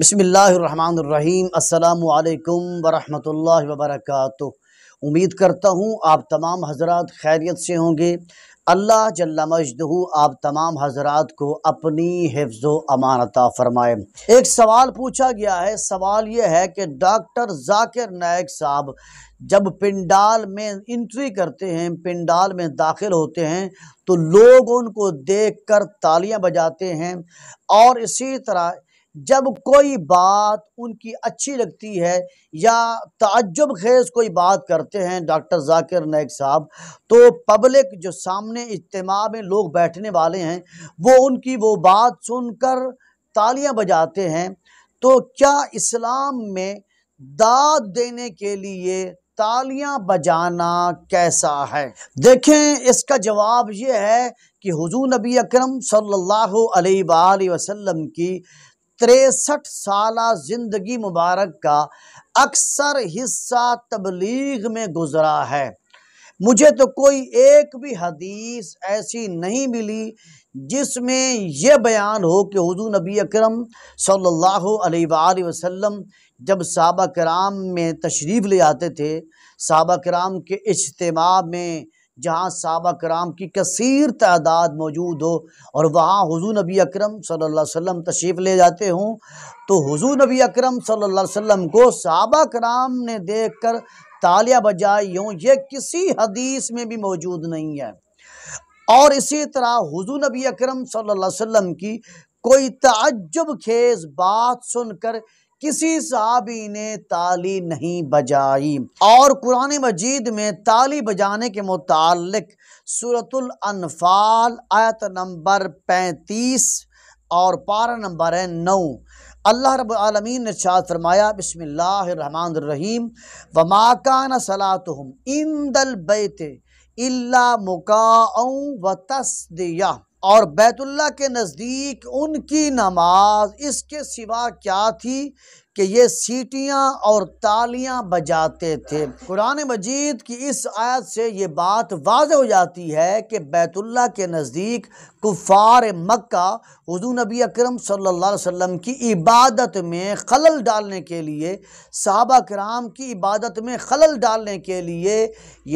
बसमीम् अल्लाम वरहमल वबरक उम्मीद करता हूँ आप तमाम हजरात खैरियत से होंगे अल्लाह जल्ला मजदहू आप तमाम हजरात को अपनी हिफ्ज अमानता फ़रमाए एक सवाल पूछा गया है सवाल यह है कि डॉक्टर जाकिर नायक साहब जब पिंडाल में इंट्री करते हैं पिंडाल में दाखिल होते हैं तो लोग उनको देख कर तालियाँ बजाते हैं और इसी तरह जब कोई बात उनकी अच्छी लगती है या तजब खेज कोई बात करते हैं डॉक्टर जाकिर नायक साहब तो पब्लिक जो सामने इज्तम में लोग बैठने वाले हैं वो उनकी वो बात सुनकर तालियां बजाते हैं तो क्या इस्लाम में दाद देने के लिए तालियां बजाना कैसा है देखें इसका जवाब ये है कि हुजूर नबी अकरम सल्लल्लाहु अलैहि वसल्लम की तिरसठ साल ज़िंदगी मुबारक का अक्सर हिस्सा तबलीग में गुज़रा है मुझे तो कोई एक भी हदीस ऐसी नहीं मिली जिसमें यह बयान हो कि हुजूर नबी अकरम सल्लल्लाहु अलैहि वसल्लम जब सहाबा कराम में तशरीफ़ ले आते थे सहाबा कराम के इज्तम में जहाँ सहाबा कराम की कसर तादाद मौजूद हो और वहाँ हजू नबी अकरम सल्लल्लाहु अलैहि वसल्लम तशरीफ़ ले जाते हों तो हजू नबी अकरम सल्लल्लाहु अलैहि वसल्लम को सहाबा कराम ने देख कर तालियाँ बजाई हों ये किसी हदीस में भी मौजूद नहीं है और इसी तरह हजू नबी अकरम सल्लल्लाहु अलैहि वसल्लम की कोई तजब खेज बात सुनकर किसी साहबी ने ताली नहीं बजाई और कुरान मजीद में ताली बजाने के मुतालिक सूरतुल अनफाल आयत नंबर पैंतीस और पारा नंबर है नौ अल्लाह रबालमीन ने शाद फरमाया बसमीम व माकान इन इंदल बैत इल्ला मुका व तस्दिया और बैतुल्ला के नज़दीक उनकी नमाज इसके सिवा क्या थी कि ये सीटियाँ और तालियाँ बजाते थे कुरान मजीद की इस आयत से ये बात वाज हो जाती है कि बैतुल्ला के नज़दीक कुफार मक्का हजू नबी अकरम सल्लल्लाहु अलैहि वसल्लम की इबादत में खलल डालने के लिए सहाबा कराम की इबादत में खलल डालने के लिए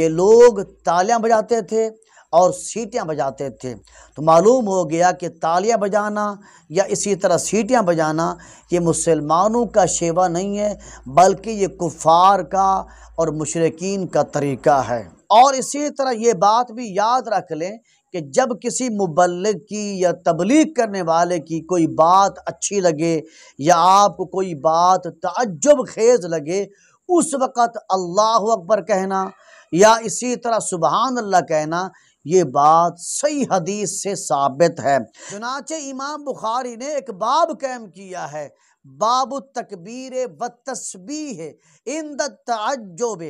ये लोग तालियाँ बजाते थे और सीटियाँ बजाते थे तो मालूम हो गया कि तालियाँ बजाना या इसी तरह सीटियाँ बजाना ये मुसलमानों का शेवा नहीं है बल्कि ये कुफ़ार का और मुशरकिन का तरीका है और इसी तरह ये बात भी याद रख लें कि जब किसी मुबल की या तबलीग करने वाले की कोई बात अच्छी लगे या आपको कोई बात तजुब खेज लगे उस वक़्त अल्लाह अकबर कहना या इसी तरह सुबहान अल्लाह कहना ये बात सही हदीस से साबित है चुनाचे इमाम बुखारी ने एक बाब कैम किया है बाब तकबीर व तस्बी है इन दज्जुब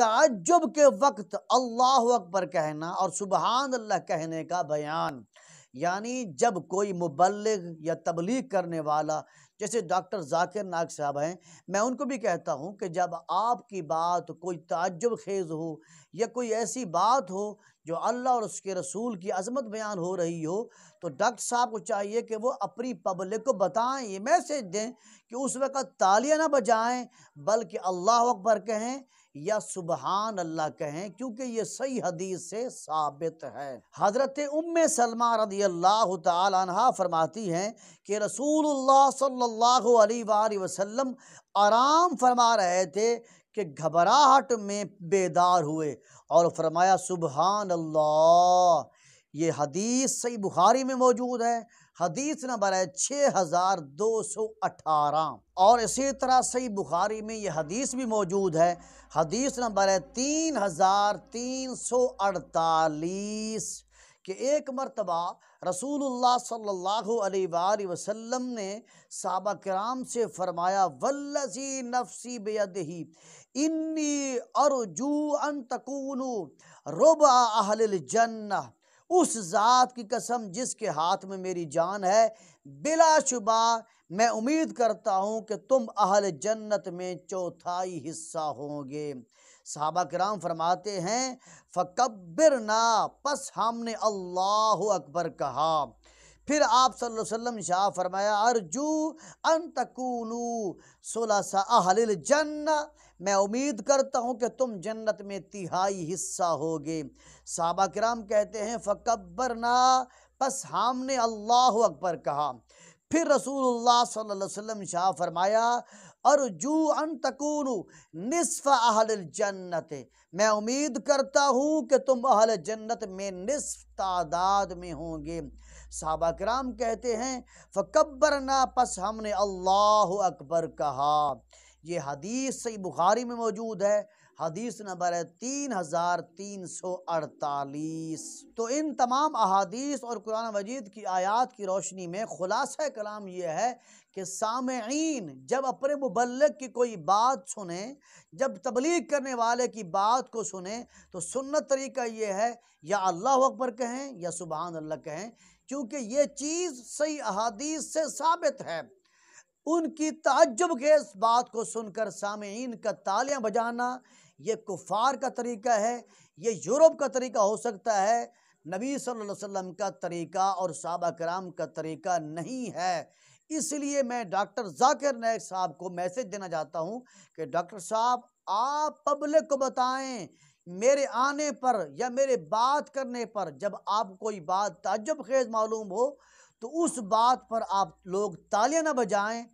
तजुब के वक्त अल्लाह अकबर कहना और सुबहान अल्लाह कहने का बयान यानी जब कोई मुबलग या तबलीग करने वाला जैसे डॉक्टर जाकिर नाग साहब हैं मैं उनको भी कहता हूँ कि जब आपकी बात कोई ताजुब खेज़ हो या कोई ऐसी बात हो जो अल्लाह और उसके रसूल की अजमत बयान हो रही हो तो डॉक्टर साहब को चाहिए कि वो अपनी पब्लिक को बताएं ये मैसेज दें कि उस वक़्त तालियां ना बजाएं बल्कि अल्लाह अकबर कहें या सुबहान अल्लाह कहें क्योंकि ये सही हदीस से साबित है हज़रत उम सलमा रदी अल्लाह तहा फरमाती हैं कि रसूलुल्लाह सल्लल्लाहु अलैहि वसल्लम आराम फरमा रहे थे कि घबराहट में बेदार हुए और फरमाया सुबहान अल्लाह ये हदीस सही बुखारी में मौजूद है हदीस नंबर है छः हज़ार दो सौ अठारह और इसी तरह सही बुखारी में यह हदीस भी मौजूद है हदीस नंबर है तीन हज़ार तीन सौ अड़तालीस कि एक मरतबा रसूलुल्लाह सल्लल्लाहु अलैहि वसल्लम ने साहबा कराम से फरमाया वल्लजी नफसी बेदही इन्नी अरजू अन तकून रुब अहल जन्ना उस ज़ात की कसम जिसके हाथ में मेरी जान है बिलाशुबा मैं उम्मीद करता हूँ कि तुम अहल जन्नत में चौथाई हिस्सा होंगे साहबा कराम फरमाते हैं फकबर ना पस हमने अल्लाह अकबर कहा फिर आप सल्लम शाह फरमाया अर्जू अन तकूलू सोलह जन्ना मैं उम्मीद करता हूँ कि तुम जन्नत में तिहाई हिस्सा होगे साबा कराम कहते हैं फ़कबर ना बस हमने अल्लाह अकबर कहा फिर रसूलुल्लाह सल्लल्लाहु अलैहि वसल्लम शाह फरमाया और जू अन तकून निसफ़ अहल जन्नत मैं उम्मीद करता हूँ कि तुम अहल जन्नत में निसफ तादाद में होंगे साहबा कराम कहते हैं फ़कबर ना पस हमने अल्लाह अकबर कहा यह हदीस सही बुखारी में मौजूद है हदीस नंबर है तीन हज़ार तीन सौ अड़तालीस तो इन तमाम अहादीस और कुरान मजीद की आयात की रोशनी में ख़ुलासा कलाम यह है कि सामीन जब अपने मुबलक की कोई बात सुने जब तबलीग करने वाले की बात को सुने तो सुन्नत तरीका ये है या अल्लाह अकबर कहें या सुबहान अल्लाह कहें क्योंकि ये चीज़ सही अहादीस से साबित है उनकी ताज्जुब के इस बात को सुनकर सामीन का तालियां बजाना ये कुफार का तरीका है ये यूरोप का तरीका हो सकता है नबी सल्लल्लाहु अलैहि वसल्लम का तरीका और सबा कराम का तरीका नहीं है इसलिए मैं डॉक्टर जाकिर नायक साहब को मैसेज देना चाहता हूँ कि डॉक्टर साहब आप पब्लिक को बताएं मेरे आने पर या मेरे बात करने पर जब आप कोई बात ताजुब खेज मालूम हो तो उस बात पर आप लोग तालियां ना बजाएं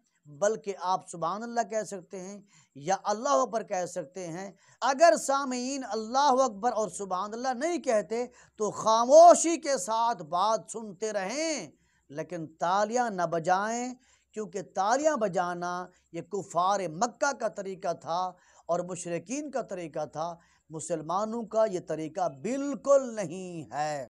बल्कि आप सुबहान अल्लाह कह सकते हैं या अल्लाह अकबर कह सकते हैं अगर सामीन अल्लाह अकबर और सुबहान अल्लाह नहीं कहते तो खामोशी के साथ बात सुनते रहें लेकिन तालियां न बजाएं क्योंकि तालियां बजाना ये कुफार मक्का का तरीका था और मुशरकिन का तरीका था मुसलमानों का ये तरीका बिल्कुल नहीं है